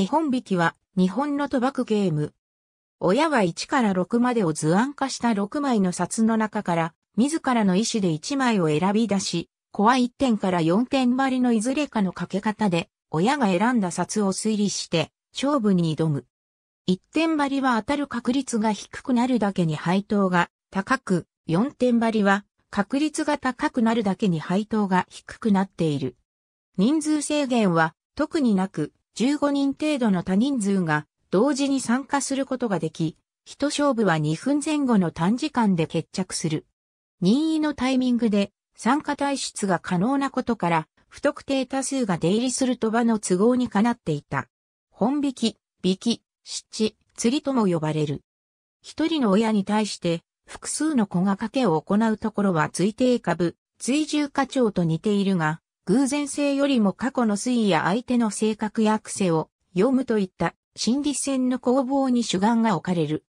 手本引きは日本の賭博ゲーム。親は1から6までを図案化した6枚の札の中から、自らの意思で1枚を選び出し、子は1点から4点張りのいずれかのかけ方で、親が選んだ札を推理して、勝負に挑む。1点張りは当たる確率が低くなるだけに配当が高く、4点張りは確率が高くなるだけに配当が低くなっている。人数制限は特になく、15人程度の多人数が同時に参加することができ、一勝負は2分前後の短時間で決着する。任意のタイミングで参加退出が可能なことから、不特定多数が出入りする賭場の都合にかなっていた。本引き、引き、地、釣りとも呼ばれる。一人の親に対して複数の子が賭けを行うところは追定株、追従課長と似ているが、偶然性よりも過去の推移や相手の性格や癖を読むといった心理戦の攻防に主眼が置かれる。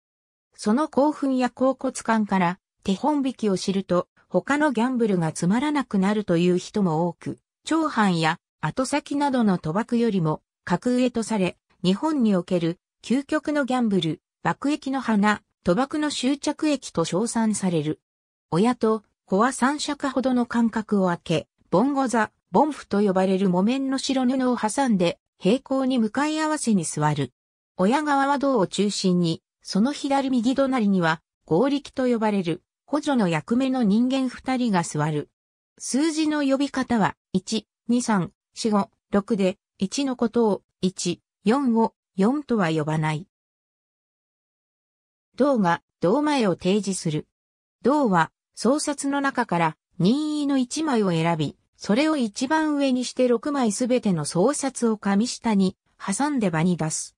その興奮や恍骨感から手本引きを知ると他のギャンブルがつまらなくなるという人も多く、長藩や後先などの賭博よりも格上とされ、日本における究極のギャンブル、爆益の花、賭博の終着駅と称賛される。親と子は三尺ほどの間隔を空け、ボンゴザ、ボンフと呼ばれる木綿の白布を挟んで、平行に向かい合わせに座る。親側は銅を中心に、その左右隣には、合力と呼ばれる、補助の役目の人間二人が座る。数字の呼び方は、1、2、3、4、5、6で、1のことを、1、4を、4とは呼ばない。銅が、銅前を提示する。銅は、創札の中から、任意の1枚を選び、それを一番上にして6枚すべての創札を紙下に挟んで場に出す。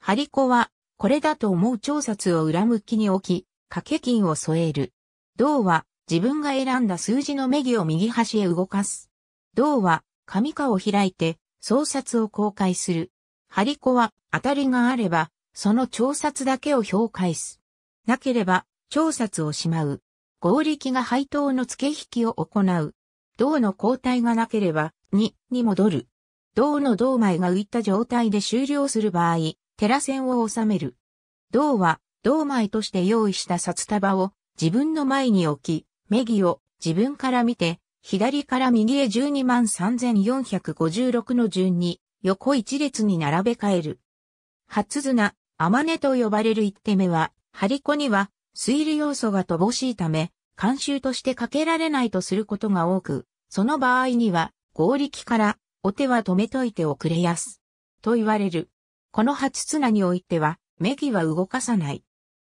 張り子は、これだと思う調札を裏向きに置き、掛け金を添える。銅は、自分が選んだ数字の目義を右端へ動かす。銅は、紙かを開いて、創札を公開する。張り子は、当たりがあれば、その調札だけを評価す。なければ、調札をしまう。合力が配当の付け引きを行う。銅の交代がなければ、に、に戻る。銅の銅枚が浮いた状態で終了する場合、テラ線を収める。銅は、銅枚として用意した札束を自分の前に置き、目義を自分から見て、左から右へ12万3456の順に、横一列に並べ替える。初綱、天音と呼ばれる一手目は、張り子には、水流要素が乏しいため、慣習としてかけられないとすることが多く、その場合には、合力から、お手は止めといておくれやす。と言われる。この初綱においては、目木は動かさない。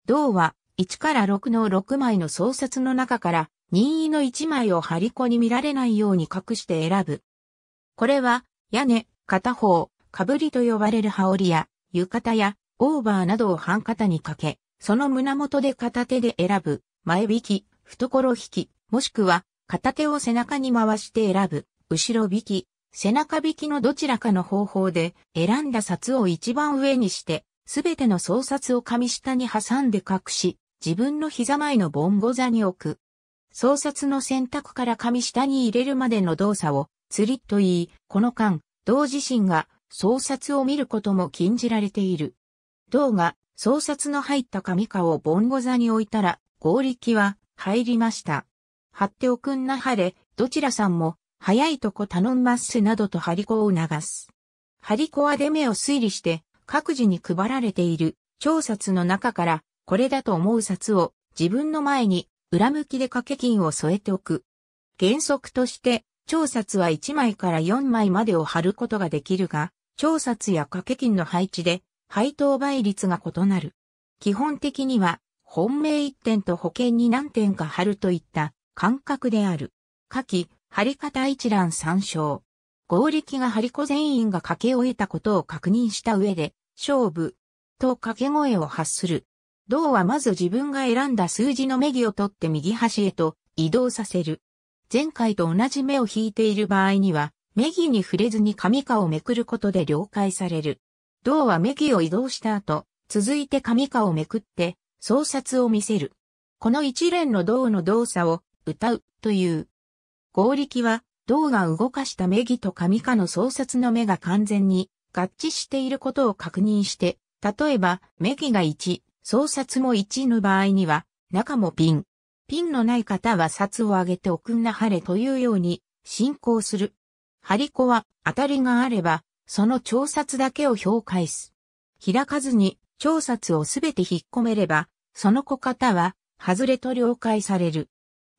銅は、1から6の6枚の創設の中から、任意の1枚を張り子に見られないように隠して選ぶ。これは、屋根、片方、かぶりと呼ばれる羽織や、浴衣や、オーバーなどを半肩にかけ、その胸元で片手で選ぶ、前引き、懐引き、もしくは片手を背中に回して選ぶ、後ろ引き、背中引きのどちらかの方法で選んだ札を一番上にして、すべての総札を紙下に挟んで隠し、自分の膝前のボンゴ座に置く。総札の選択から紙下に入れるまでの動作を、釣りと言い、この間、同自身が総札を見ることも禁じられている。銅が、総札の入った紙かをボンゴ座に置いたら、合力は入りました。貼っておくんなはれ、どちらさんも、早いとこ頼んます、などと張り子を促す。張り子は出目を推理して、各自に配られている、調札の中から、これだと思う札を、自分の前に、裏向きで掛け金を添えておく。原則として、調札は1枚から4枚までを貼ることができるが、調札や掛け金の配置で、配当倍率が異なる。基本的には、本命一点と保険に何点か貼るといった感覚である。下記、貼り方一覧参照。合力が張り子全員が掛け終えたことを確認した上で、勝負と掛け声を発する。銅はまず自分が選んだ数字の目義を取って右端へと移動させる。前回と同じ目を引いている場合には、目義に触れずに紙かをめくることで了解される。銅は目義を移動した後、続いて紙かをめくって、創殺を見せる。この一連の銅の動作を歌うという。合力は銅が動かした目義と神化の創殺の目が完全に合致していることを確認して、例えば目義が1、創殺も1の場合には中もピン。ピンのない方は札を上げておくんなはれというように進行する。張り子は当たりがあれば、その調殺だけを評価す。開かずに調札をすべて引っ込めれば、その小方は、外れと了解される。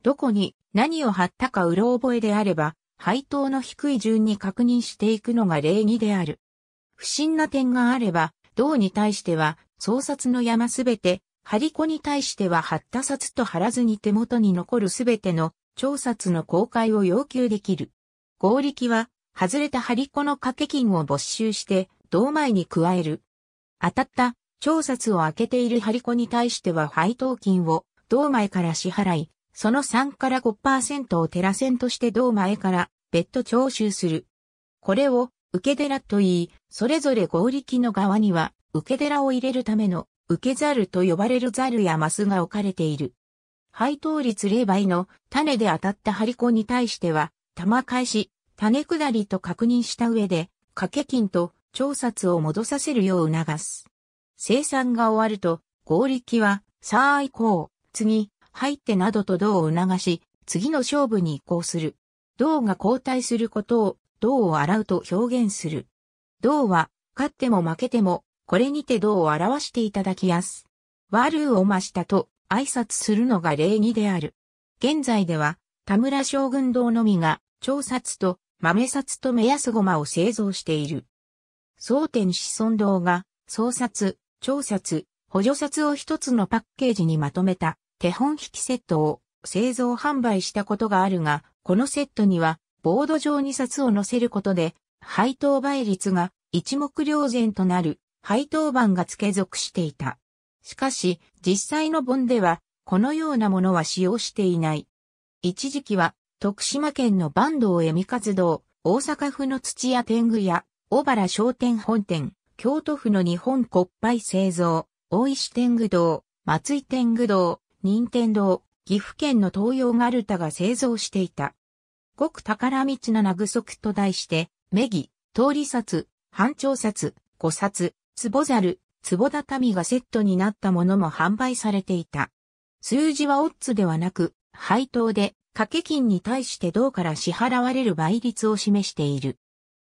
どこに何を貼ったかうろ覚えであれば、配当の低い順に確認していくのが礼儀である。不審な点があれば、銅に対しては、創札の山すべて、張り子に対しては貼った札と貼らずに手元に残るすべての調札の公開を要求できる。合力は、外れた張り子の掛け金を没収して、銅前に加える。当たった調札を開けている張り子に対しては配当金を同前から支払い、その3から5%をテラ線として同前から別途徴収する。これを受け寺と言い、それぞれ合力の側には受け寺を入れるための受けざると呼ばれるざるやマスが置かれている。配当率0倍の種で当たった張り子に対しては、玉返し、種下りと確認した上で、掛け金と調札を戻させるよう促す。生産が終わると、合力は、さあ行こう、次、入ってなどと銅を促し、次の勝負に移行する。銅が交代することを、銅を洗うと表現する。銅は、勝っても負けても、これにて銅を表していただきやす。悪うを増したと挨拶するのが礼儀である。現在では、田村将軍銅のみが、調札と豆札と目安ごまを製造している。蒼天子孫銅が、創札、調札、補助札を一つのパッケージにまとめた手本引きセットを製造販売したことがあるが、このセットにはボード上に札を載せることで、配当倍率が一目瞭然となる配当板が付け属していた。しかし、実際の本では、このようなものは使用していない。一時期は、徳島県の坂東恵美活動、大阪府の土屋天狗屋、小原商店本店、京都府の日本国牌製造、大石天狗堂、松井天狗堂、任天堂、岐阜県の東洋ガルタが製造していた。極宝道名具足と題して、メギ、通り札、半長札、五札、壺猿、壺畳がセットになったものも販売されていた。数字はオッズではなく、配当で、掛け金に対して銅から支払われる倍率を示している。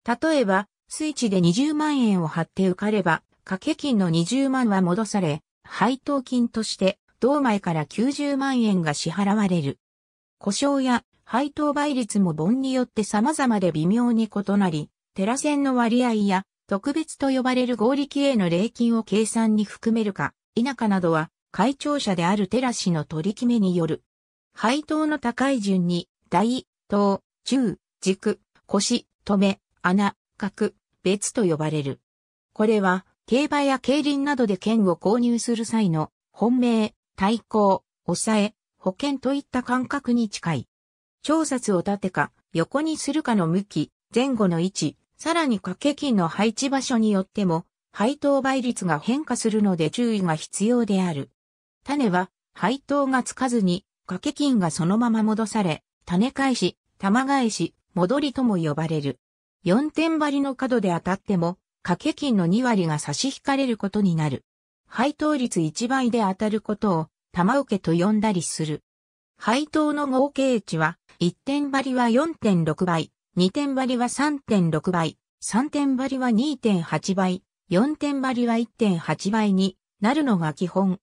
例えば、スイッチで20万円を貼って受かれば、掛け金の20万は戻され、配当金として、同前から90万円が支払われる。故障や配当倍率も盆によって様々で微妙に異なり、テラ線の割合や特別と呼ばれる合力への礼金を計算に含めるか、否かなどは、会長者であるテラ氏の取り決めによる。配当の高い順に、大、等、中、軸、腰、止め、穴、格、別と呼ばれる。これは、競馬や競輪などで券を購入する際の、本命、対抗、抑え、保険といった感覚に近い。調札を立てか、横にするかの向き、前後の位置、さらに掛け金の配置場所によっても、配当倍率が変化するので注意が必要である。種は、配当がつかずに、掛け金がそのまま戻され、種返し、玉返し、戻りとも呼ばれる。4点張りの角で当たっても、掛け金の2割が差し引かれることになる。配当率1倍で当たることを、玉受けと呼んだりする。配当の合計値は、1点張りは4.6倍、2点張りは3.6倍、3点張りは2.8倍、4点張りは1.8倍になるのが基本。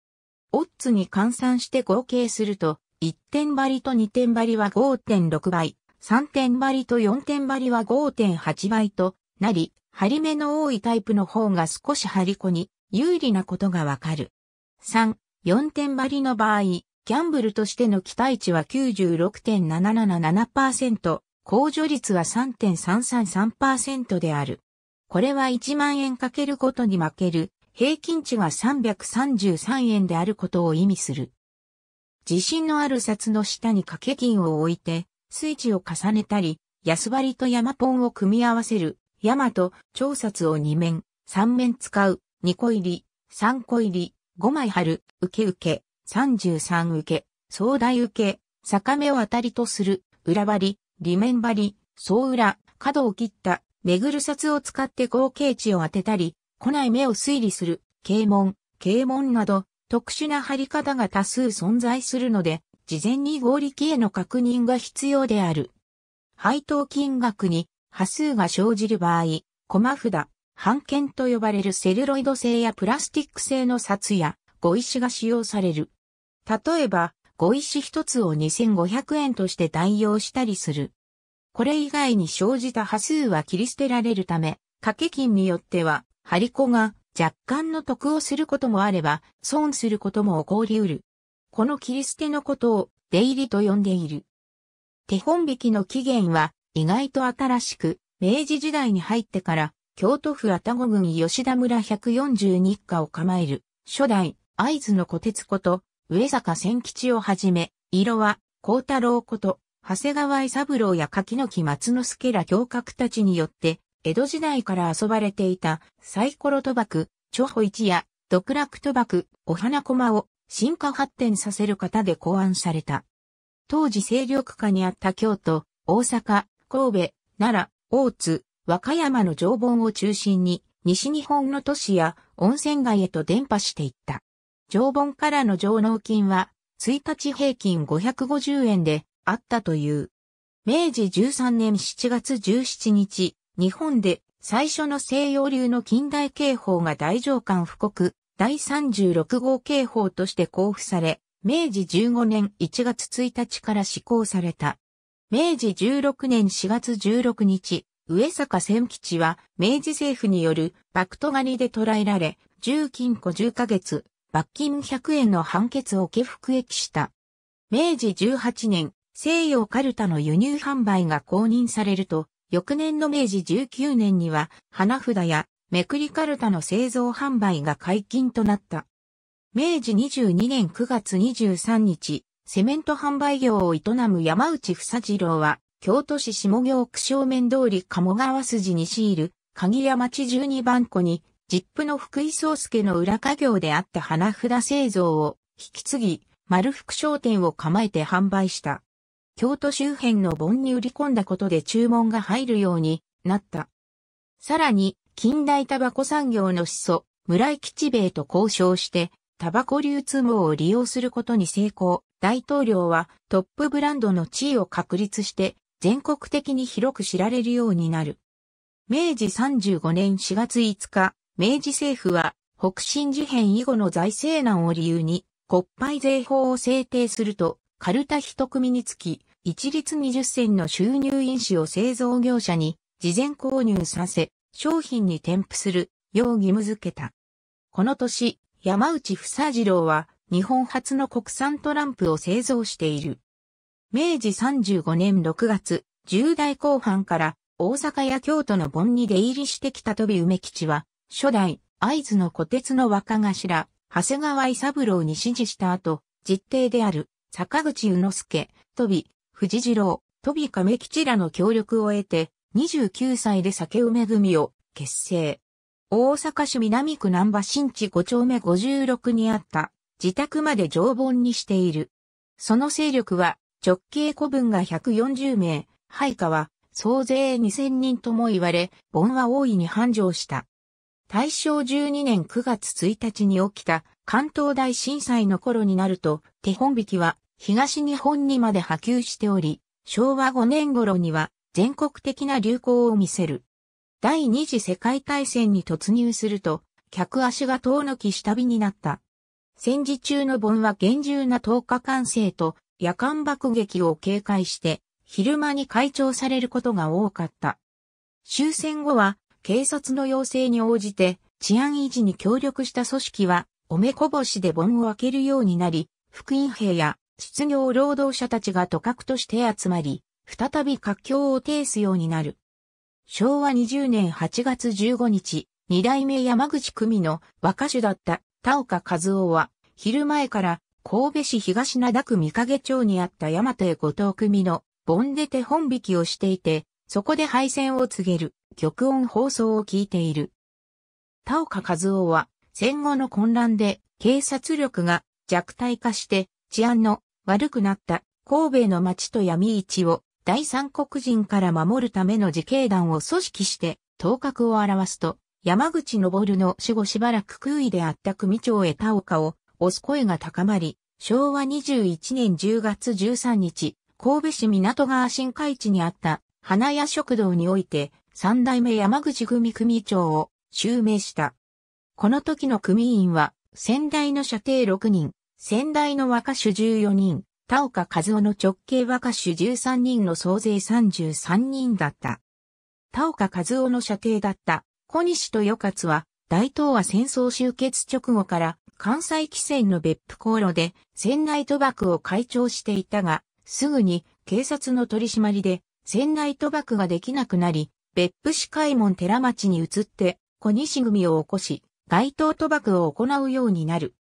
オッズに換算して合計すると、1点張りと2点張りは5.6倍、3点張りと4点張りは5.8倍となり、張り目の多いタイプの方が少し張り子に有利なことがわかる。3、4点張りの場合、ギャンブルとしての期待値は96.777%、控除率は3.333%である。これは1万円かけるごとに負ける、平均値は333円であることを意味する。自信のある札の下に掛け金を置いて、スイッチを重ねたり、安張りと山ポンを組み合わせる、山と調札を2面、3面使う、2個入り、3個入り、5枚貼る、受け受け、33受け、総大受け、坂目を当たりとする、裏張り、裏面張り、総裏、角を切った、めぐる札を使って合計値を当てたり、来ない目を推理する、啓門、啓門など、特殊な貼り方が多数存在するので、事前に合力への確認が必要である。配当金額に波数が生じる場合、駒札、半券と呼ばれるセルロイド製やプラスティック製の札や碁石が使用される。例えば、碁石一つを2500円として代用したりする。これ以外に生じた波数は切り捨てられるため、掛け金によっては、張り子が若干の得をすることもあれば、損することも起こり得る。この切り捨てのことを出入りと呼んでいる。手本引きの起源は意外と新しく、明治時代に入ってから、京都府愛宕郡吉田村142家を構える、初代、会津の小鉄こと、上坂千吉をはじめ、色は幸太郎こと、長谷川伊三郎や柿の木松之助ら教閣たちによって、江戸時代から遊ばれていた、サイコロ賭博、ちょ一夜、独楽賭博、お花駒を、進化発展させる方で考案された。当時勢力下にあった京都、大阪、神戸、奈良、大津、和歌山の常盆を中心に、西日本の都市や温泉街へと伝播していった。常盆からの上納金は、1日平均550円であったという。明治13年7月17日、日本で最初の西洋流の近代刑法が大上官布告、第36号警報として交付され、明治15年1月1日から施行された。明治16年4月16日、上坂千吉は明治政府によるバクトガニで捕らえられ、重金庫10ヶ月、罰金100円の判決を受け服役した。明治18年、西洋カルタの輸入販売が公認されると、翌年の明治19年には、花札やめくりカルタの製造販売が解禁となった。明治22年9月23日、セメント販売業を営む山内房次郎は、京都市下行区正面通り鴨川筋にシーる、鍵屋町12番庫に、ジップの福井宗介の裏家業であった花札製造を引き継ぎ、丸福商店を構えて販売した。京都周辺の盆に売り込んだことで注文が入るようになった。さらに、近代タバコ産業の始祖、村井吉兵衛と交渉して、タバコ流通網を利用することに成功。大統領はトップブランドの地位を確立して全国的に広く知られるようになる。明治35年4月5日、明治政府は北進事変以後の財政難を理由に国廃税法を制定すると、カルタ一組につき一律20銭の収入因子を製造業者に事前購入させ、商品に添付するよう義務付けた。この年、山内房次郎は日本初の国産トランプを製造している。明治35年6月、10代後半から大阪や京都の盆に出入りしてきた飛び梅吉は、初代、会津の小鉄の若頭、長谷川伊三郎に指示した後、実弟である、坂口宇之助、飛び、藤次郎、飛び亀吉らの協力を得て、29歳で酒梅組を結成。大阪市南区南波新地5丁目56にあった自宅まで常盆にしている。その勢力は直径古文が140名、配下は総勢2000人とも言われ、盆は大いに繁盛した。大正12年9月1日に起きた関東大震災の頃になると、手本引きは東日本にまで波及しており、昭和5年頃には全国的な流行を見せる。第二次世界大戦に突入すると、客足が遠のき下火になった。戦時中の盆は厳重な10日制と夜間爆撃を警戒して、昼間に会長されることが多かった。終戦後は、警察の要請に応じて、治安維持に協力した組織は、おめこぼしで盆を開けるようになり、福音兵や失業労働者たちが都格として集まり、再び活況を呈すようになる。昭和20年8月15日、二代目山口組の若手だった田岡和夫は、昼前から神戸市東灘区三影町にあった山手五島組のボンデテ本引きをしていて、そこで敗戦を告げる玉音放送を聞いている。田岡和夫は戦後の混乱で警察力が弱体化して治安の悪くなった神戸の町と闇市を第三国人から守るための自警団を組織して頭角を表すと、山口昇の死後しばらく空位であった組長へ田岡を押す声が高まり、昭和21年10月13日、神戸市港川新海地にあった花屋食堂において三代目山口組組長を襲名した。この時の組員は先代の射程6人、先代の若手14人、田岡和夫の直系和歌手13人の総勢33人だった。田岡和夫の射程だった小西と与勝は大東亜戦争終結直後から関西汽船の別府航路で船内賭博を会帳していたが、すぐに警察の取り締まりで船内賭博ができなくなり、別府市海門寺町に移って小西組を起こし、街頭賭博を行うようになる。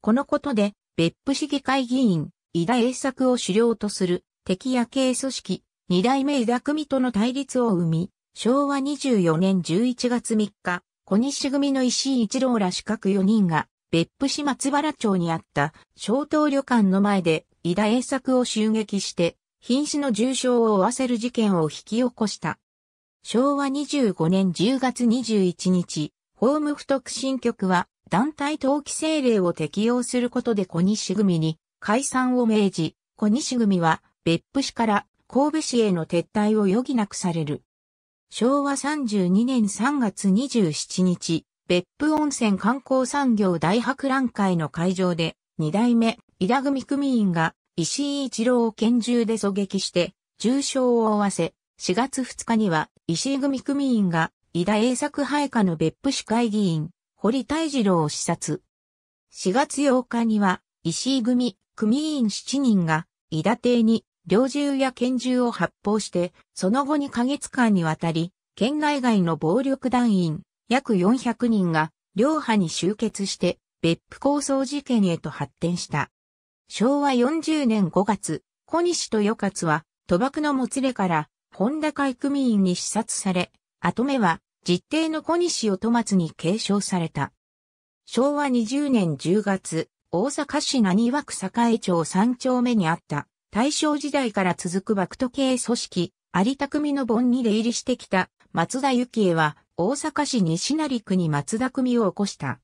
このことで別府市議会議員井田栄作を主領とする敵夜系組織、二代目井田組との対立を生み、昭和24年11月3日、小西組の石井一郎ら四角4人が、別府市松原町にあった小東旅館の前で井田栄作を襲撃して、瀕死の重傷を負わせる事件を引き起こした。昭和25年10月21日、法務不特進局は団体登記政令を適用することで小西組に解散を命じ、小西組は別府市から神戸市への撤退を余儀なくされる。昭和32年3月27日、別府温泉観光産業大博覧会の会場で、二代目、伊田組組員が石井一郎を拳銃で狙撃して重傷を負わせ、4月2日には石井組組員が伊田栄作配下の別府市会議員、堀泰二郎を視察。4月8日には石井組組員7人が、伊田邸に、猟銃や拳銃を発砲して、その後にヶ月間にわたり、県内外の暴力団員、約400人が、両派に集結して、別府抗争事件へと発展した。昭和40年5月、小西と与勝は、賭博のもつれから、本田会組員に視察され、後目は、実定の小西を戸松に継承された。昭和20年10月、大阪市何速区栄町三丁目にあった、大正時代から続くバクト系組織、有田組の盆に出入りしてきた松田幸恵は、大阪市西成区に松田組を起こした。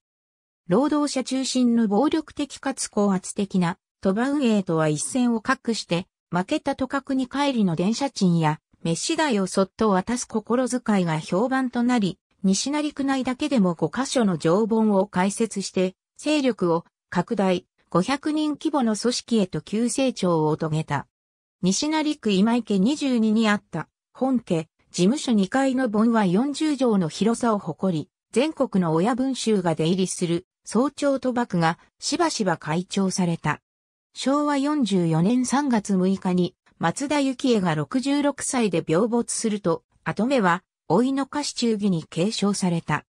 労働者中心の暴力的かつ高圧的な、賭場運営とは一線を画して、負けた都閣に帰りの電車賃や、飯代をそっと渡す心遣いが評判となり、西成区内だけでも5カ所の条文を開設して、勢力を拡大、500人規模の組織へと急成長を遂げた。西成区今池22にあった本家、事務所2階の盆は40畳の広さを誇り、全国の親分衆が出入りする早朝賭博がしばしば開庁された。昭和44年3月6日に松田幸恵が66歳で病没すると、後目は、老いの歌詞中義に継承された。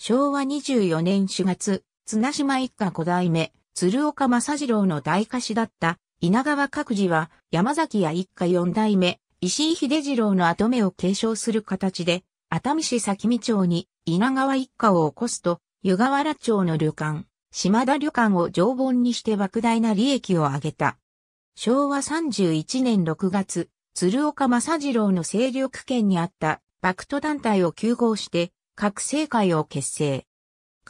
昭和24年4月、綱島一家五代目、鶴岡正次郎の大家子だった稲川各自は山崎屋一家四代目、石井秀次郎の跡目を継承する形で、熱海市先見町に稲川一家を起こすと、湯河原町の旅館、島田旅館を常盆にして莫大な利益を上げた。昭和31年6月、鶴岡正次郎の勢力圏にあった、クト団体を休合して、各政会を結成。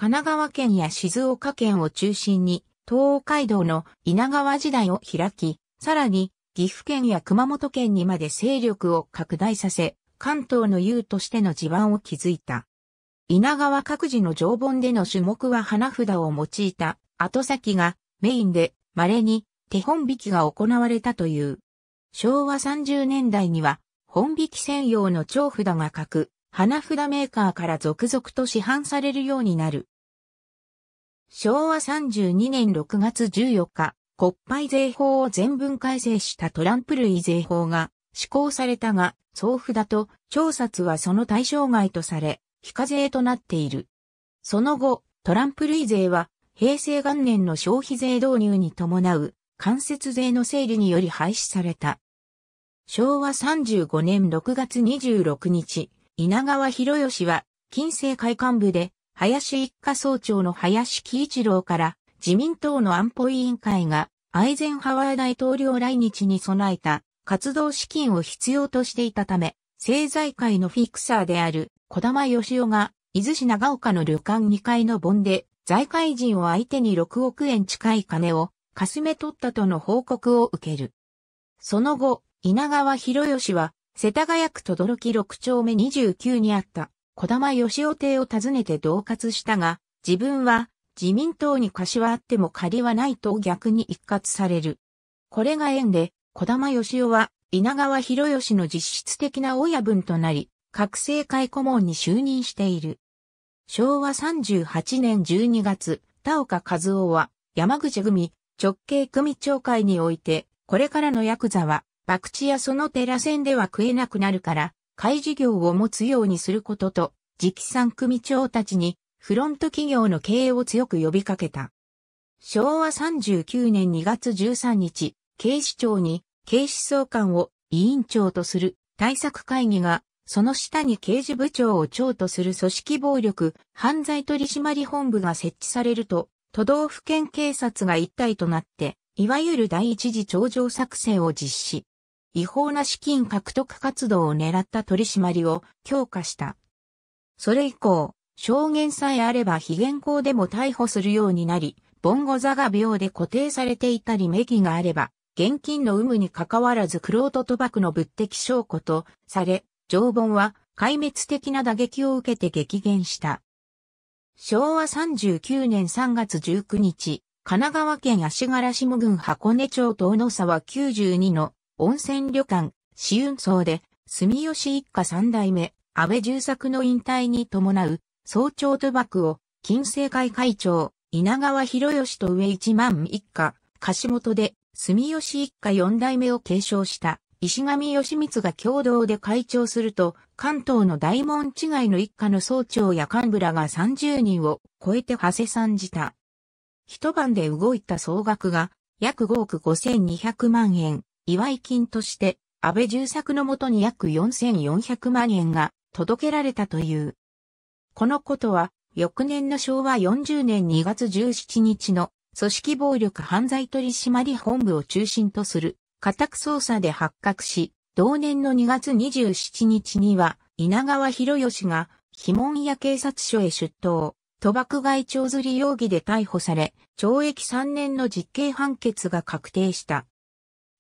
神奈川県や静岡県を中心に、東海道の稲川時代を開き、さらに岐阜県や熊本県にまで勢力を拡大させ、関東の優としての地盤を築いた。稲川各自の条文での種目は花札を用いた後先がメインで稀に手本引きが行われたという。昭和30年代には本引き専用の長札が書く花札メーカーから続々と市販されるようになる。昭和32年6月14日、国費税法を全文改正したトランプ類税法が施行されたが、総札と調査はその対象外とされ、非課税となっている。その後、トランプ類税は平成元年の消費税導入に伴う間接税の整理により廃止された。昭和35年6月26日、稲川博義は、近世会館部で、林一家総長の林喜一郎から、自民党の安保委員会が、アイゼンハワー大統領来日に備えた、活動資金を必要としていたため、政財界のフィクサーである、小玉義夫が、伊豆市長岡の旅館2階の盆で、財界人を相手に6億円近い金を、かすめ取ったとの報告を受ける。その後、稲川博義は、世田谷区どろき六丁目29にあった小玉義雄邸を訪ねて同活したが、自分は自民党に貸しはあっても借りはないと逆に一括される。これが縁で、小玉義雄は稲川博義の実質的な親分となり、覚醒会顧問に就任している。昭和38年12月、田岡和夫は山口組直系組長会において、これからのヤクザは博打やその寺線では食えなくなるから、会事業を持つようにすることと、直参組長たちに、フロント企業の経営を強く呼びかけた。昭和39年2月13日、警視庁に、警視総監を委員長とする対策会議が、その下に刑事部長を長とする組織暴力犯罪取締本部が設置されると、都道府県警察が一体となって、いわゆる第一次頂上作戦を実施。違法な資金獲得活動を狙った取り締まりを強化した。それ以降、証言さえあれば非現行でも逮捕するようになり、ボンゴザが病で固定されていたり名義があれば、現金の有無に関わらずクロート賭博の物的証拠とされ、条本は壊滅的な打撃を受けて激減した。昭和39年3月19日、神奈川県足柄下郡箱根町と小野沢92の温泉旅館、紫雲荘で、住吉一家三代目、安倍重作の引退に伴う、早朝賭博を、金星会会長、稲川博義と上一万一家、柏本で、住吉一家四代目を継承した、石上義光が共同で会長すると、関東の大門違いの一家の総長や幹部らが30人を超えて馳せ参じた。一晩で動いた総額が、約5億5200万円。祝い金として、安倍重作のもとに約4400万円が届けられたという。このことは、翌年の昭和40年2月17日の組織暴力犯罪取締本部を中心とする家宅捜査で発覚し、同年の2月27日には稲川博義が非門屋警察署へ出頭、賭博外帳釣り容疑で逮捕され、懲役3年の実刑判決が確定した。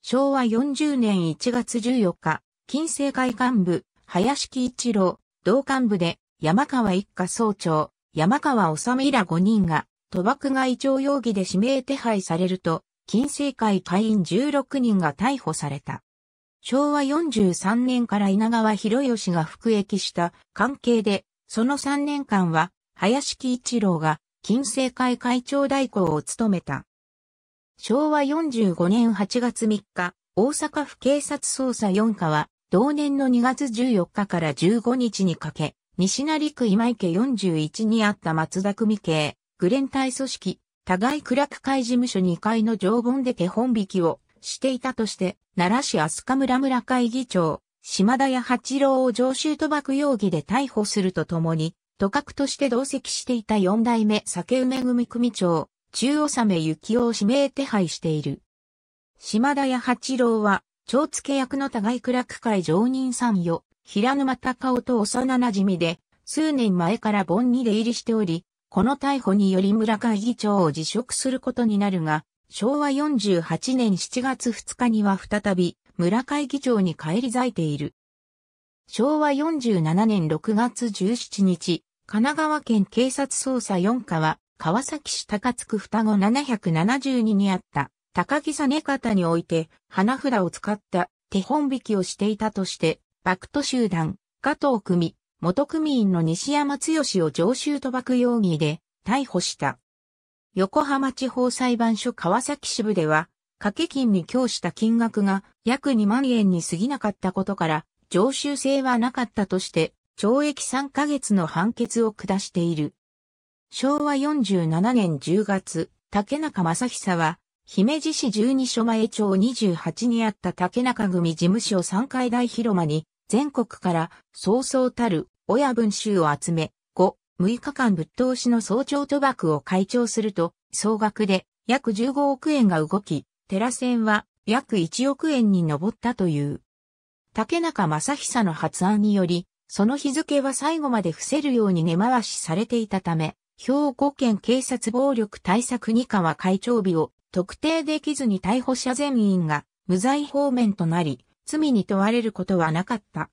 昭和40年1月14日、金星会幹部、林木一郎、同幹部で、山川一家総長、山川治ら5人が、賭博外徴容疑で指名手配されると、金星会会員16人が逮捕された。昭和43年から稲川博義が服役した関係で、その3年間は、林木一郎が、金星会会長代行を務めた。昭和45年8月3日、大阪府警察捜査4課は、同年の2月14日から15日にかけ、西成区今池41にあった松田組系、グレン隊組織、互い暗く会事務所2階の常盆で手本引きをしていたとして、奈良市飛鳥村村会議長、島田屋八郎を常習賭博容疑で逮捕するとともに、都閣として同席していた四代目酒梅組組長、中納め幸雄を指名手配している。島田屋八郎は、蝶付役の互い暗く会常任参与、平沼高夫と幼馴染で、数年前から盆に出入りしており、この逮捕により村会議長を辞職することになるが、昭和48年7月2日には再び村会議長に返り咲いている。昭和47年6月17日、神奈川県警察捜査4課は川崎市高津区双子772にあった高木実方において花札を使った手本引きをしていたとして、幕ト集団、加藤組、元組員の西山剛を常習賭博容疑で逮捕した。横浜地方裁判所川崎支部では、掛け金に供した金額が約2万円に過ぎなかったことから、常習性はなかったとして、懲役3ヶ月の判決を下している。昭和47年10月、竹中正久は、姫路市十二所前町28にあった竹中組事務所3階大広間に、全国から早々たる親分衆を集め、5、6日間ぶっ通しの早朝賭博を開帳すると、総額で約15億円が動き、寺船は約1億円に上ったという。竹中正久の発案により、その日付は最後まで伏せるように根回しされていたため、兵庫県警察暴力対策2課は会長日を特定できずに逮捕者全員が無罪方面となり、罪に問われることはなかった。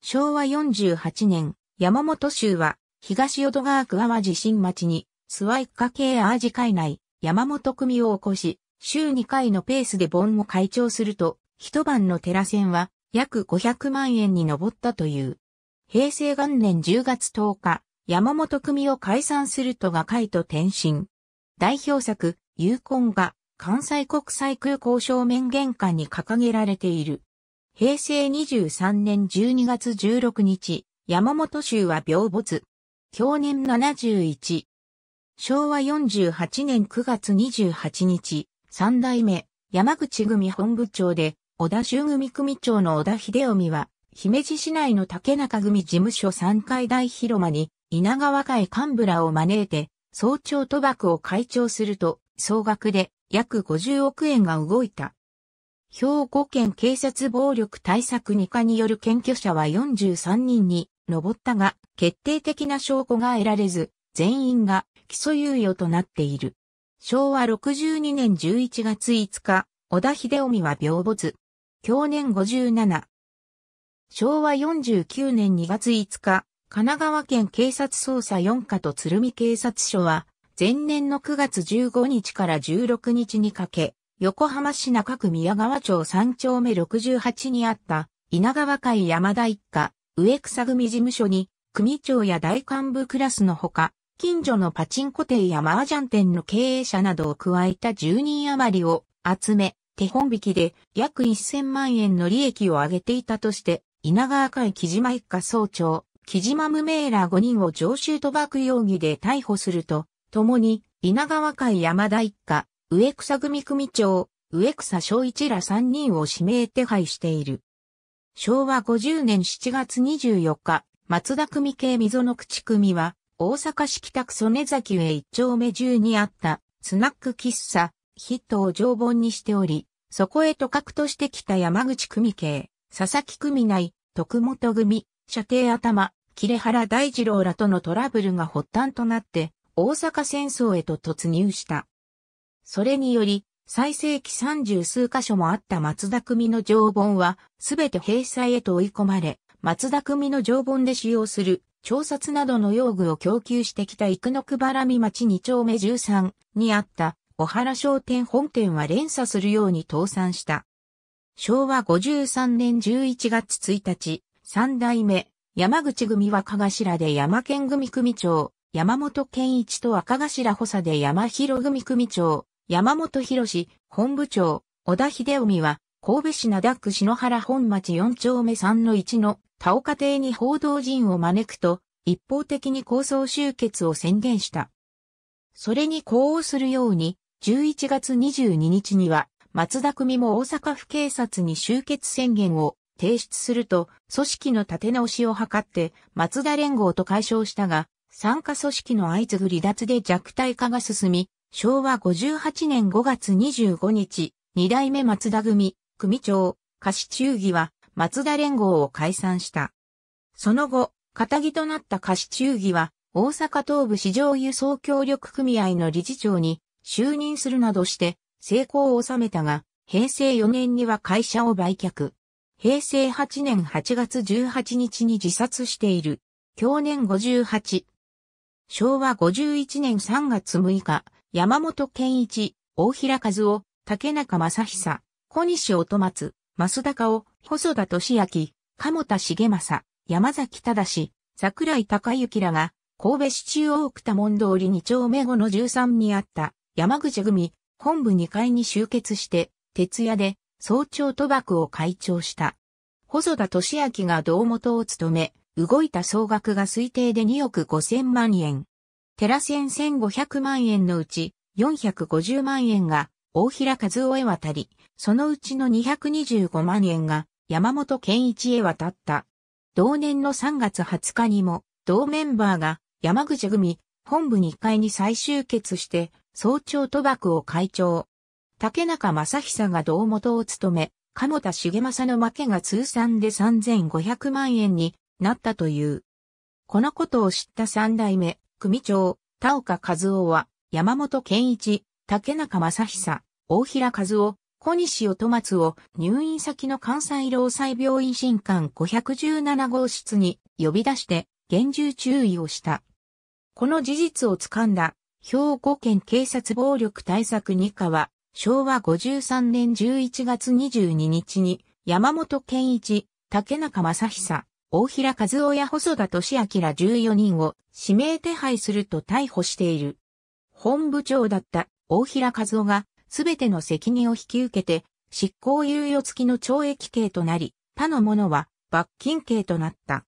昭和48年、山本州は東淀川区淡路新町に諏訪一家系アージ会内山本組を起こし、週2回のペースで盆を会長すると、一晩の寺線は約500万円に上ったという。平成元年10月10日、山本組を解散するとが会と転身。代表作、有根が関西国際空港正面玄関に掲げられている。平成23年12月16日、山本州は病没。去年71。昭和48年9月28日、三代目、山口組本部長で、小田州組組長の小田秀臣は、姫路市内の竹中組事務所3階大広間に、稲川会幹部らを招いて、早朝賭博を会長すると、総額で約50億円が動いた。兵庫県警察暴力対策2課による検挙者は43人に上ったが、決定的な証拠が得られず、全員が起訴猶予となっている。昭和62年11月5日、小田秀臣は病没。去年57。昭和49年2月5日、神奈川県警察捜査4課と鶴見警察署は、前年の9月15日から16日にかけ、横浜市中区宮川町3丁目68にあった、稲川会山田一家、植草組事務所に、組長や大幹部クラスのほか、近所のパチンコ店や麻雀店の経営者などを加えた10人余りを集め、手本引きで約1000万円の利益を上げていたとして、稲川会木島一家総長、木島無名ら5人を常習賭博容疑で逮捕すると、共に稲川会山田一家、植草組組長、植草昭一ら3人を指名手配している。昭和50年7月24日、松田組系溝の口組は、大阪市北区曽根崎へ一丁目中にあったスナック喫茶、ヒットを常盆にしており、そこへと格としてきた山口組系、佐々木組内、徳本組、射程頭、切原大二郎らとのトラブルが発端となって、大阪戦争へと突入した。それにより、最盛期三十数箇所もあった松田組の条本は、すべて閉鎖へと追い込まれ、松田組の条本で使用する、調査などの用具を供給してきた生野くばらみ町2丁目13にあった小原商店本店は連鎖するように倒産した。昭和53年11月1日、三代目山口組は加頭で山県組組長、山本健一と赤頭補佐で山広組組長、山本博士、本部長、小田秀臣は、神戸市灘区篠原本町四丁目3の一の田岡邸に報道陣を招くと、一方的に構想終結を宣言した。それに呼応するように、11月22日には、松田組も大阪府警察に終結宣言を提出すると、組織の立て直しを図って、松田連合と解消したが、参加組織の相次ぐ離脱で弱体化が進み、昭和58年5月25日、二代目松田組、組長、貸中義は、松田連合を解散した。その後、仇となった貸中義は、大阪東部市場輸送協力組合の理事長に就任するなどして成功を収めたが、平成4年には会社を売却。平成8年8月18日に自殺している。去年58。昭和51年3月6日、山本健一、大平和夫、竹中正久、小西音松、増田香夫、細田敏明、鴨田重政、山崎忠、桜井高之らが、神戸市中央区多門通り2丁目後の13にあった、山口組、本部2階に集結して、徹夜で、早朝賭博を会長した。細田敏明が堂元を務め、動いた総額が推定で2億5千万円。寺千1500万円のうち450万円が大平和夫へ渡り、そのうちの225万円が山本健一へ渡った。同年の3月20日にも、同メンバーが山口組本部2階に再集結して、早朝賭博を会長。竹中正久が堂元を務め、鴨田重政の負けが通算で3500万円になったという。このことを知った三代目、組長、田岡和夫は、山本健一、竹中正久、大平和夫、小西音松を入院先の関西労災病院新館517号室に呼び出して厳重注意をした。この事実をつかんだ兵庫県警察暴力対策2課は昭和53年11月22日に、山本健一、竹中正久、大平和夫や細田敏明ら14人を指名手配すると逮捕している。本部長だった大平和夫がすべての責任を引き受けて執行猶予付きの懲役刑となり、他の者は罰金刑となった。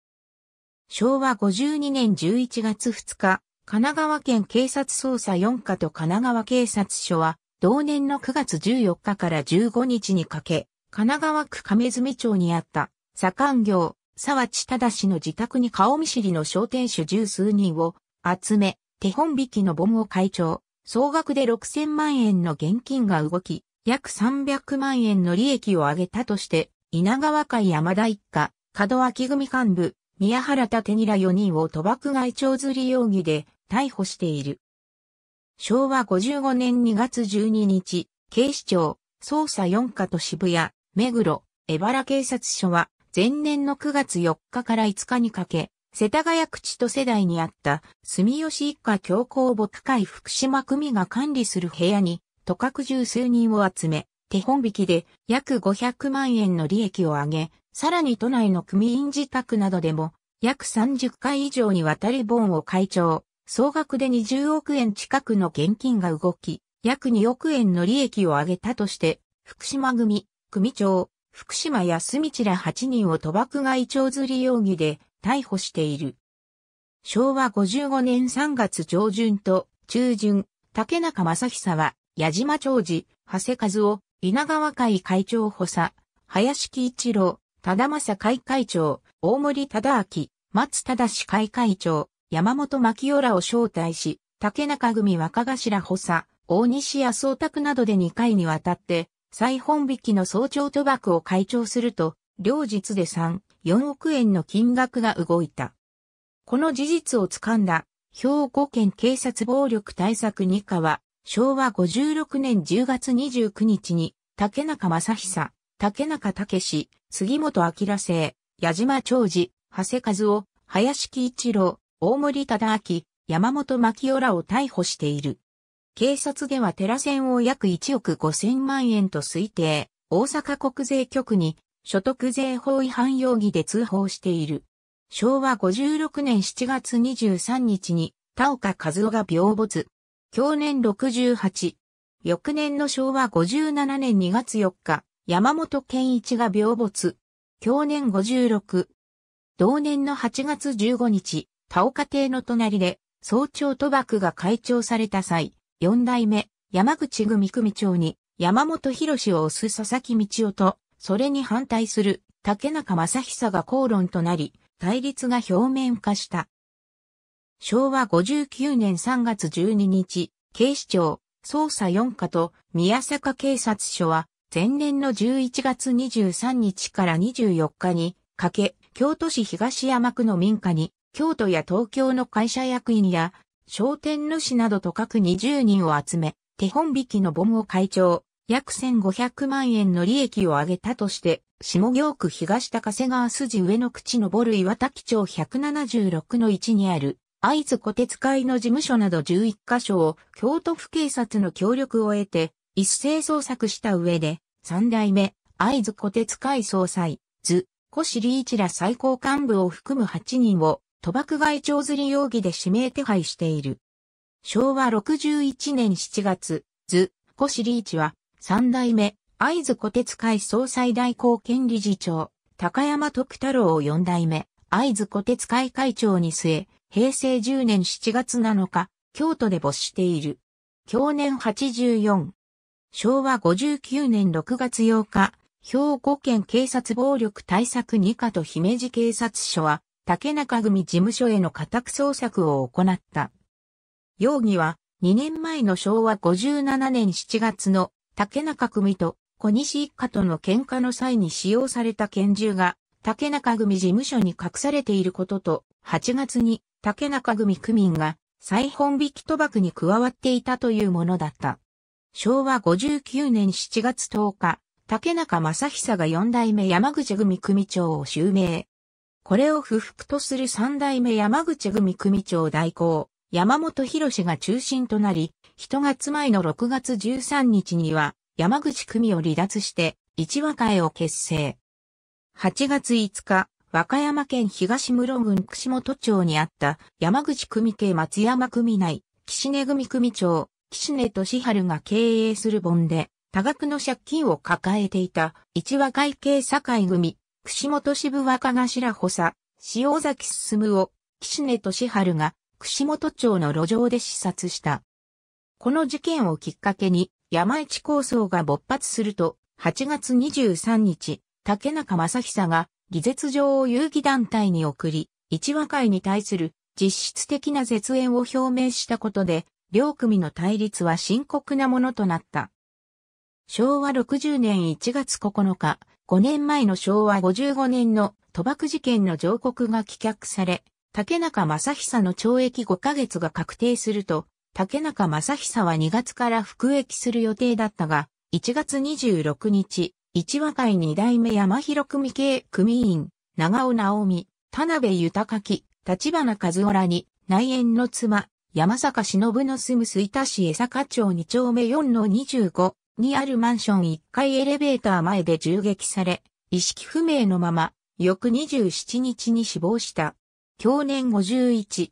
昭和52年11月2日、神奈川県警察捜査4課と神奈川警察署は同年の9月14日から15日にかけ、神奈川区亀爪町にあった、左官業、沢地忠の自宅に顔見知りの商店主十数人を集め、手本引きの盆を会長、総額で6000万円の現金が動き、約300万円の利益を上げたとして、稲川会山田一家、門脇組幹部、宮原立ら4人を賭博外長釣り容疑で逮捕している。昭和55年2月12日、警視庁、捜査4課と渋谷、目黒、江原警察署は、前年の9月4日から5日にかけ、世田谷区と世代にあった住吉一家教皇牧会福島組が管理する部屋に、都各十数人を集め、手本引きで約500万円の利益を上げ、さらに都内の組員自宅などでも、約30回以上にわたり本を会長、総額で20億円近くの現金が動き、約2億円の利益を上げたとして、福島組、組長、福島康道ら8人を賭博外帳釣り容疑で逮捕している。昭和55年3月上旬と中旬、竹中正久は、矢島長治、長谷和夫、稲川会会長補佐、林木一郎、忠政会会長、大森忠明、松忠司会会長、山本牧夫らを招待し、竹中組若頭補佐、大西や総卓などで2回にわたって、再本引きの早朝賭博を会長すると、両日で3、4億円の金額が動いた。この事実をつかんだ、兵庫県警察暴力対策2課は、昭和56年10月29日に、竹中正久、竹中武杉本明生、矢島長治、長谷和夫、林木一郎、大森忠明、山本牧夫らを逮捕している。警察では寺船を約1億5千万円と推定、大阪国税局に所得税法違反容疑で通報している。昭和56年7月23日に田岡和夫が病没。去年68。翌年の昭和57年2月4日、山本健一が病没。去年56。同年の8月15日、田岡邸の隣で、早朝賭博が開庁された際、四代目、山口組組長に、山本博士を推す佐々木道夫と、それに反対する竹中正久が口論となり、対立が表面化した。昭和59年3月12日、警視庁、捜査4課と宮坂警察署は、前年の11月23日から24日に、かけ、京都市東山区の民家に、京都や東京の会社役員や、商店主などと各20人を集め、手本引きの盆を会長、約1500万円の利益を上げたとして、下京区東高瀬川筋上の口のぼる岩滝町176の1にある、会津小鉄会の事務所など11カ所を京都府警察の協力を得て、一斉捜索した上で、三代目、会津小鉄会総裁、図、小尻一ら最高幹部を含む8人を賭博外調釣り容疑で指名手配している。昭和61年7月、図、越リーチは、三代目、会津小鉄会総裁代行権理事長、高山徳太郎を四代目、会津小鉄会会長に据え、平成10年7月7日、京都で没している。去年84。昭和59年6月8日、兵庫県警察暴力対策2課と姫路警察署は、竹中組事務所への家宅捜索を行った。容疑は、2年前の昭和57年7月の竹中組と小西一家との喧嘩の際に使用された拳銃が竹中組事務所に隠されていることと、8月に竹中組区民が再本引き賭博に加わっていたというものだった。昭和59年7月10日、竹中正久が4代目山口組組長を襲名。これを不服とする三代目山口組組長代行、山本博士が中心となり、一月前の6月13日には山口組を離脱して一和会を結成。8月5日、和歌山県東室郡串本町にあった山口組系松山組内、岸根組組長、岸根俊春が経営する本で、多額の借金を抱えていた一和会系堺組、串本支部若頭補佐、塩崎進を、岸根俊春が、串本町の路上で視察した。この事件をきっかけに、山市構想が勃発すると、8月23日、竹中正久が、技術上を遊戯団体に送り、一和会に対する実質的な絶縁を表明したことで、両組の対立は深刻なものとなった。昭和60年1月9日、5年前の昭和55年の賭博事件の上告が棄却され、竹中正久の懲役5ヶ月が確定すると、竹中正久は2月から服役する予定だったが、1月26日、一和会二代目山広組系組員、長尾直美、田辺豊樹、立花和夫らに、内縁の妻、山坂忍の住む水田市江坂町2丁目4の25にあるマンション1階エレベーター前で銃撃され、意識不明のまま、翌27日に死亡した。去年51。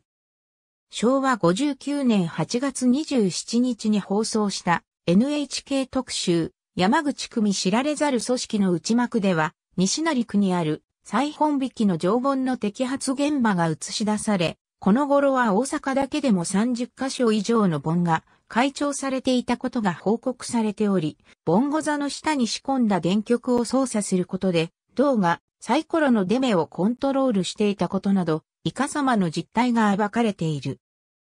昭和59年8月27日に放送した NHK 特集山口組知られざる組織の内幕では西成区にある再本引きの常盆の摘発現場が映し出されこの頃は大阪だけでも30カ所以上の盆が開帳されていたことが報告されており、盆ご座の下に仕込んだ電極を操作することで、銅がサイコロの出目をコントロールしていたことなど、イカ様の実態が暴かれている。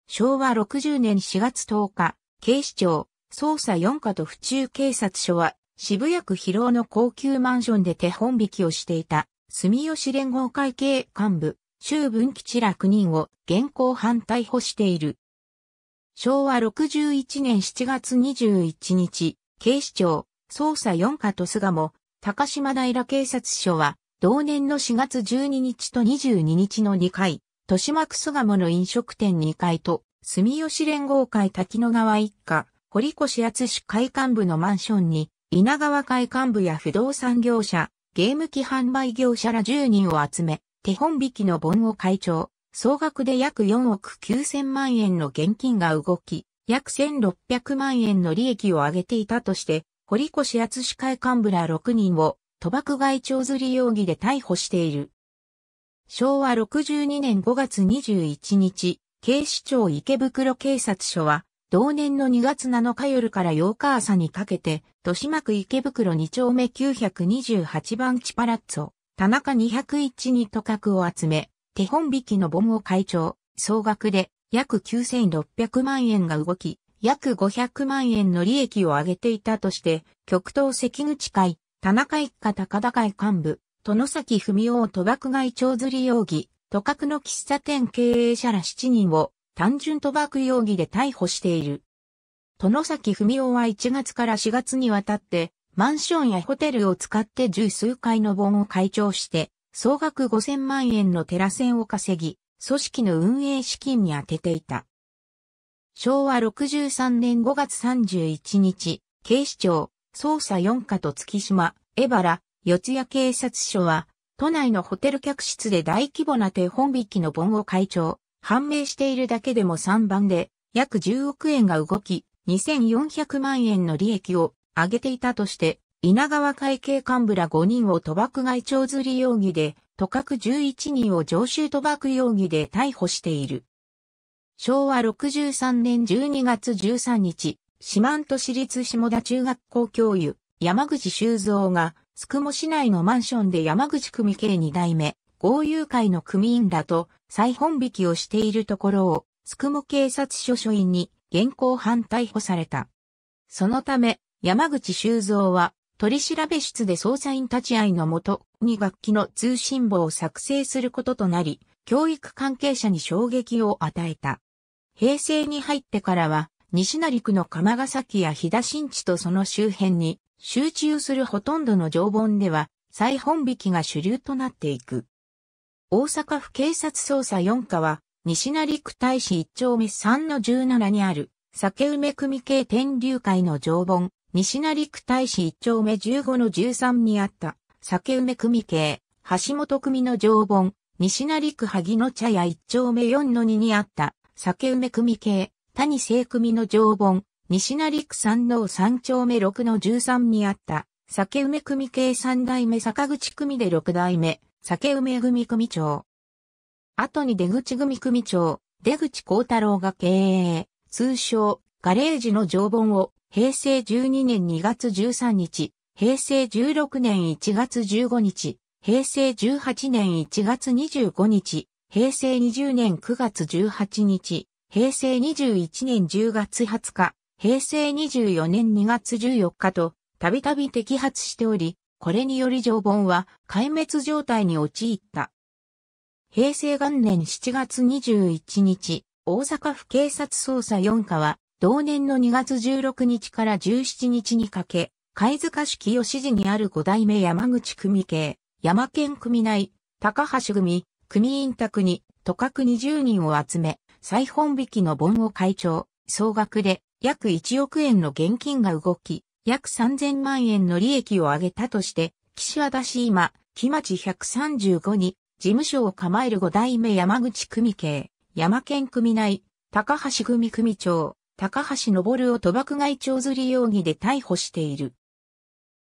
昭和60年4月10日、警視庁、捜査4課と府中警察署は、渋谷区広尾の高級マンションで手本引きをしていた、住吉連合会系幹部、周文吉ら9人を現行犯逮捕している。昭和61年7月21日、警視庁、捜査4課と菅も、高島平警察署は、同年の4月12日と22日の2回、豊島区菅もの飲食店2回と、住吉連合会滝野川一家、堀越厚市会幹部のマンションに、稲川会幹部や不動産業者、ゲーム機販売業者ら10人を集め、手本引きの盆を会長、総額で約4億9000万円の現金が動き、約1600万円の利益を上げていたとして、堀越厚司会幹部ら6人を、賭博外長釣り容疑で逮捕している。昭和62年5月21日、警視庁池袋警察署は、同年の2月7日夜から8日朝にかけて、豊島区池袋2丁目928番チパラッツォ、田中201に都格を集め、手本引きの盆を会長、総額で約9600万円が動き、約500万円の利益を上げていたとして、極東関口会、田中一家高田会幹部、殿崎文夫賭博外長釣り容疑、都閣の喫茶店経営者ら7人を単純賭博容疑で逮捕している。殿崎文夫は1月から4月にわたってマンションやホテルを使って十数回の盆を開帳して、総額5000万円のテラを稼ぎ、組織の運営資金に充てていた。昭和63年5月31日、警視庁、捜査4課と月島、江原、四谷警察署は、都内のホテル客室で大規模な手本引きの盆を会長、判明しているだけでも3番で、約10億円が動き、2400万円の利益を挙げていたとして、稲川会計幹部ら5人を賭博外帳釣り容疑で、賭博11人を常習賭博容疑で逮捕している。昭和63年12月13日、四万都市立下田中学校教諭、山口修造が、つくも市内のマンションで山口組系2代目、合友会の組員らと再本引きをしているところを、つくも警察署署員に現行犯逮捕された。そのため、山口修造は、取調室で捜査員立ち会いのもとに楽器の通信簿を作成することとなり、教育関係者に衝撃を与えた。平成に入ってからは、西成区の鎌ヶ崎や飛騨新地とその周辺に集中するほとんどの常本では、再本引きが主流となっていく。大阪府警察捜査4課は、西成区大使1丁目3の17にある、酒梅組系天竜会の常本、西成区大使一丁目15の13にあった、酒梅組系、橋本組の常盆、西成区萩野茶屋一丁目4の2にあった、酒梅組系、谷聖組の常盆、西成区三能三丁目6の13にあった、酒梅組系三代目坂口組で六代目、酒梅組組長。後に出口組組長、出口幸太郎が経営、通称、ガレージの常盆を平成12年2月13日、平成16年1月15日、平成18年1月25日、平成20年9月18日、平成21年10月20日、平成24年2月14日と、たびたび摘発しており、これにより条本は壊滅状態に陥った。平成元年7月21日、大阪府警察捜査4課は、同年の2月16日から17日にかけ、貝塚市清志にある5代目山口組系、山県組内、高橋組、組員宅に、都各20人を集め、再本引きの盆を会長、総額で約1億円の現金が動き、約3000万円の利益を上げたとして、岸和田市今、木町135に、事務所を構える5代目山口組系、山県組内、高橋組組長、高橋昇を賭博外帳釣り容疑で逮捕している。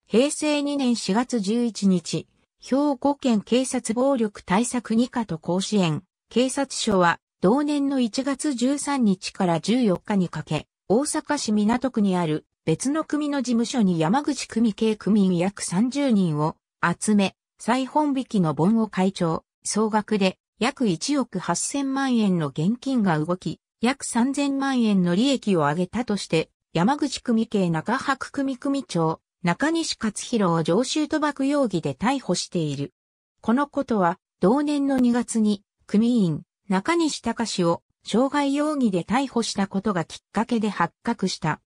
平成2年4月11日、兵庫県警察暴力対策2課と甲子園、警察署は、同年の1月13日から14日にかけ、大阪市港区にある別の組の事務所に山口組系組員約30人を集め、再本引きの盆を会長、総額で約1億8000万円の現金が動き、約3000万円の利益を上げたとして、山口組系中白組組長、中西勝弘を常習賭博容疑で逮捕している。このことは、同年の2月に、組員、中西隆を、傷害容疑で逮捕したことがきっかけで発覚した。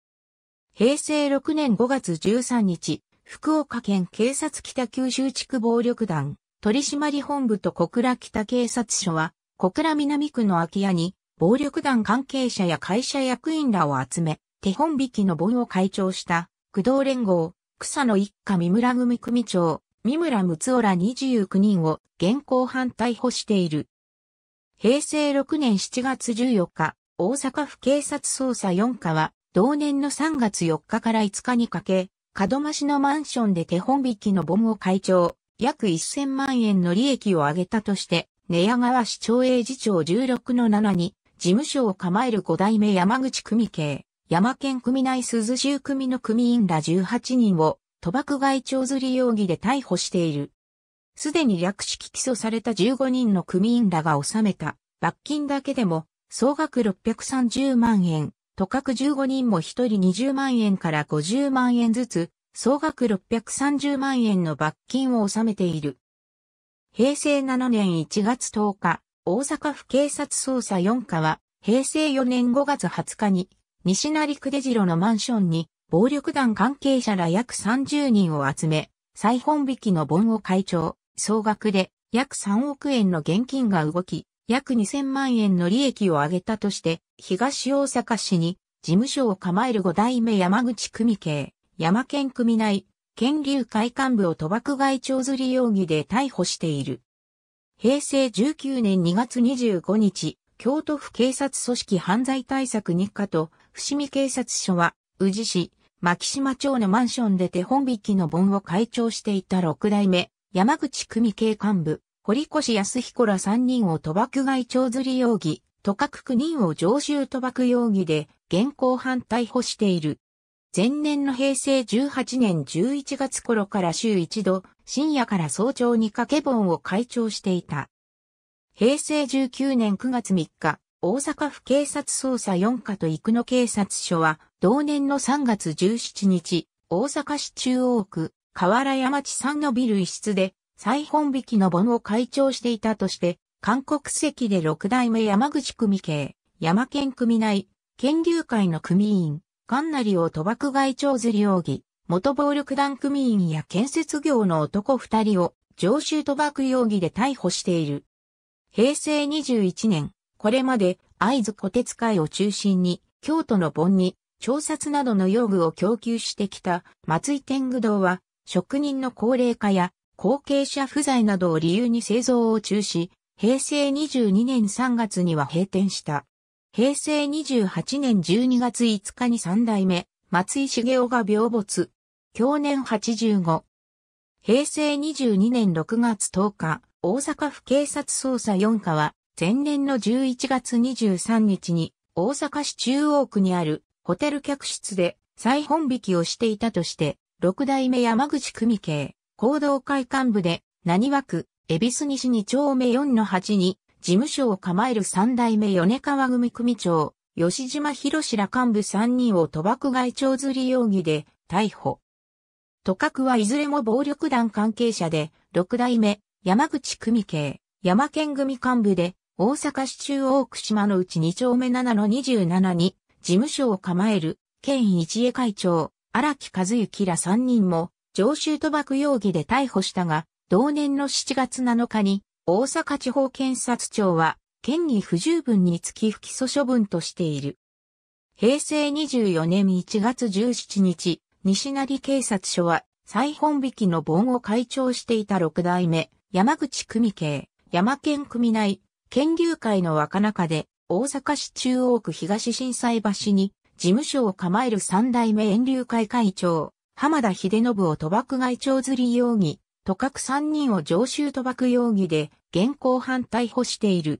平成6年5月13日、福岡県警察北九州地区暴力団、取締本部と小倉北警察署は、小倉南区の空き家に、暴力団関係者や会社役員らを集め、手本引きの盆を会長した、工藤連合、草野一家三村組組長、三村睦夫ら29人を現行犯逮捕している。平成6年7月14日、大阪府警察捜査4課は、同年の3月4日から5日にかけ、門増のマンションで手本引きの盆を会長、約1000万円の利益を上げたとして、寝屋川市町営次長16の7に事務所を構える5代目山口組系、山県組内鈴州組の組員ら18人を、賭博外帳釣り容疑で逮捕している。すでに略式起訴された15人の組員らが納めた、罰金だけでも、総額630万円、都各15人も1人20万円から50万円ずつ、総額630万円の罰金を納めている。平成7年1月10日、大阪府警察捜査4課は、平成4年5月20日に、西成区出城のマンションに、暴力団関係者ら約30人を集め、再本引きの盆を会長、総額で約3億円の現金が動き、約2000万円の利益を上げたとして、東大阪市に事務所を構える5代目山口組系、山県組内、県流会幹部を賭博外長釣り容疑で逮捕している。平成19年2月25日、京都府警察組織犯罪対策日課と伏見警察署は、宇治市、牧島町のマンションで手本引きの盆を会長していた六代目、山口組系幹部、堀越康彦ら3人を賭博外長釣り容疑、賭博9人を常習賭博容疑で現行犯逮捕している。前年の平成18年11月頃から週一度、深夜から早朝に掛け盆を会長していた。平成19年9月3日、大阪府警察捜査4課と生野警察署は、同年の3月17日、大阪市中央区、河原山地さんのビル一室で、再本引きの盆を開帳していたとして、韓国籍で六代目山口組系、山県組内、県流会の組員、菅なりを賭博外釣り容疑、元暴力団組員や建設業の男二人を常習賭博容疑で逮捕している。平成21年、これまで合図小鉄会を中心に京都の盆に調査などの用具を供給してきた松井天狗堂は職人の高齢化や後継者不在などを理由に製造を中止、平成22年3月には閉店した。平成28年12月5日に三代目松井茂雄が病没。去年85。平成22年6月10日、大阪府警察捜査4課は、前年の11月23日に、大阪市中央区にあるホテル客室で再本引きをしていたとして、六代目山口組系、行動会幹部で、何枠、恵比寿西2丁目4の8に、事務所を構える三代目米川組組長、吉島博ら幹部3人を賭博外長釣り容疑で逮捕。都閣はいずれも暴力団関係者で、六代目、山口組系、山県組幹部で、大阪市中央区島のうち二丁目7の27に、事務所を構える、県一江会長、荒木和幸ら3人も、常習賭博容疑で逮捕したが、同年の7月7日に、大阪地方検察庁は、県に不十分につき不起訴処分としている。平成24年1月17日、西成警察署は、再本引きの盆を会長していた六代目、山口組系、山県組内、県流会の若中で、大阪市中央区東震災橋に、事務所を構える三代目遠流会会長、浜田秀信を賭博外長釣り容疑、賭博三人を常習賭博容疑で、現行犯逮捕している。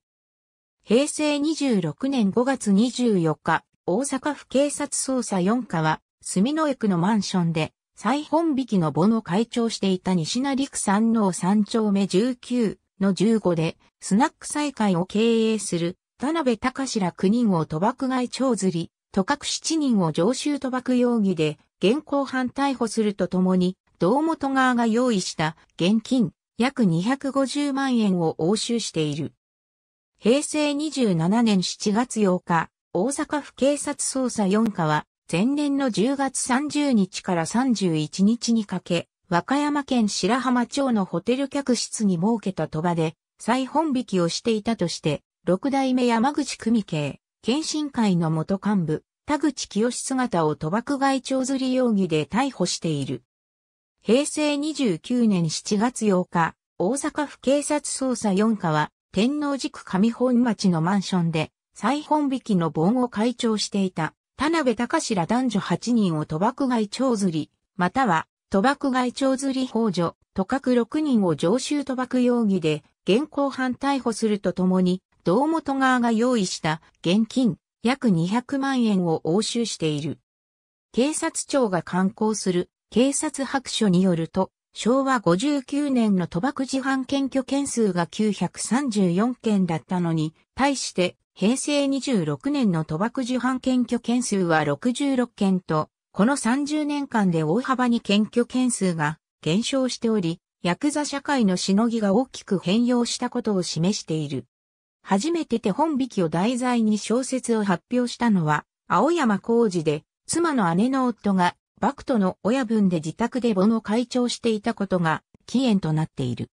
平成26年5月24日、大阪府警察捜査4課は、住野駅のマンションで、再本引きの母の会長していた西成区三能三丁目19の15で、スナック再開を経営する、田辺隆ら9人を賭博外長釣り、賭博7人を常習賭博容疑で、現行犯逮捕するとともに、堂本側が用意した現金約250万円を押収している。平成27年7月8日、大阪府警察捜査4課は、前年の10月30日から31日にかけ、和歌山県白浜町のホテル客室に設けた賭場で、再本引きをしていたとして、六代目山口組系、検診会の元幹部、田口清姿を賭博外長釣り容疑で逮捕している。平成29年7月8日、大阪府警察捜査4課は、天王寺区上本町のマンションで、再本引きの盆を会長していた、田辺隆ら男女8人を賭博外長釣り、または賭博外長釣り法助、賭博6人を常習賭博容疑で現行犯逮捕するとともに、堂本側が用意した現金約200万円を押収している。警察庁が刊行する警察白書によると、昭和59年の賭博自販検挙件数が934件だったのに、対して平成26年の賭博受犯検挙件数は66件と、この30年間で大幅に検挙件数が減少しており、ヤクザ社会のしのぎが大きく変容したことを示している。初めて手本引きを題材に小説を発表したのは、青山浩二で、妻の姉の夫が、バクトの親分で自宅で盆を会長していたことが、起源となっている。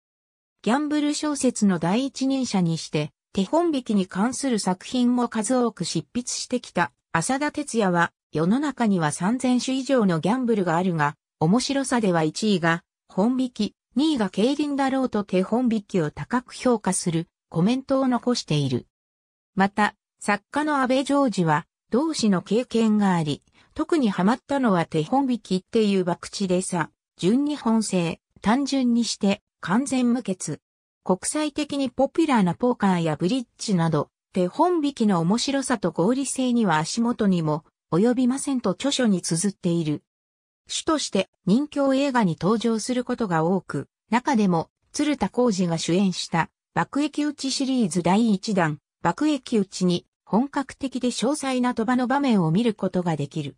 ギャンブル小説の第一人者にして、手本引きに関する作品も数多く執筆してきた浅田哲也は、世の中には3000種以上のギャンブルがあるが、面白さでは1位が、本引き、2位が競輪だろうと手本引きを高く評価するコメントを残している。また、作家の安倍ジョージは、同志の経験があり、特にハマったのは手本引きっていう博打でさ、順に本性、単純にして、完全無欠、国際的にポピュラーなポーカーやブリッジなど、手本引きの面白さと合理性には足元にも及びませんと著書に綴っている。主として人気映画に登場することが多く、中でも鶴田浩二が主演した爆撃打ちシリーズ第1弾爆撃打ちに本格的で詳細な鳥羽の場面を見ることができる。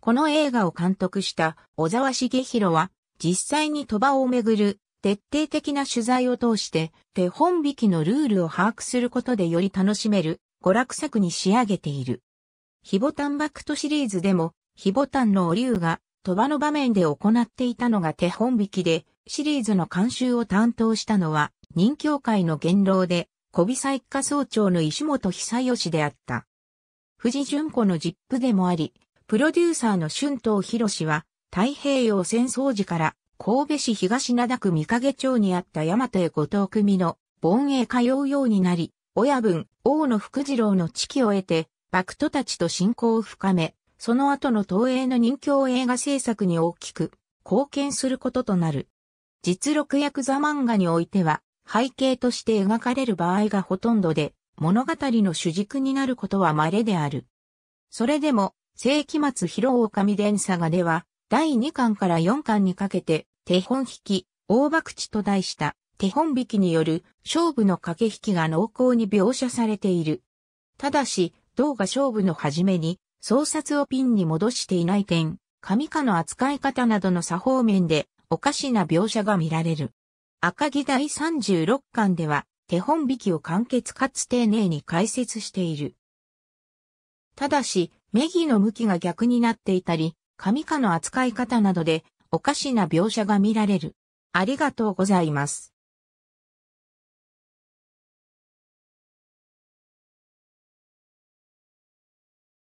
この映画を監督した小沢茂弘は実際に鳥羽をめぐる徹底的な取材を通して、手本引きのルールを把握することでより楽しめる、娯楽作に仕上げている。ヒボタンバクトシリーズでも、ヒボタンのお竜が、鳥羽の場面で行っていたのが手本引きで、シリーズの監修を担当したのは、任教会の元老で、小尾一家総長の石本久義であった。藤淳子の実父でもあり、プロデューサーの春藤博は、太平洋戦争時から神戸市東灘区三影町にあった大和へ後藤組の盆へ通うようになり、親分、大野福次郎の知己を得て、幕徒たちと親交を深め、その後の東映の人を映画制作に大きく貢献することとなる。実録役座漫画においては、背景として描かれる場合がほとんどで、物語の主軸になることは稀である。それでも、世紀末広尾上伝佐賀では、第2巻から4巻にかけて、手本引き、大博打と題した手本引きによる勝負の駆け引きが濃厚に描写されている。ただし、動画勝負の初めに、創殺をピンに戻していない点、紙化の扱い方などの作法面で、おかしな描写が見られる。赤木第36巻では、手本引きを簡潔かつ丁寧に解説している。ただし、メギの向きが逆になっていたり、神化の扱い方などでおかしな描写が見られる。ありがとうございます。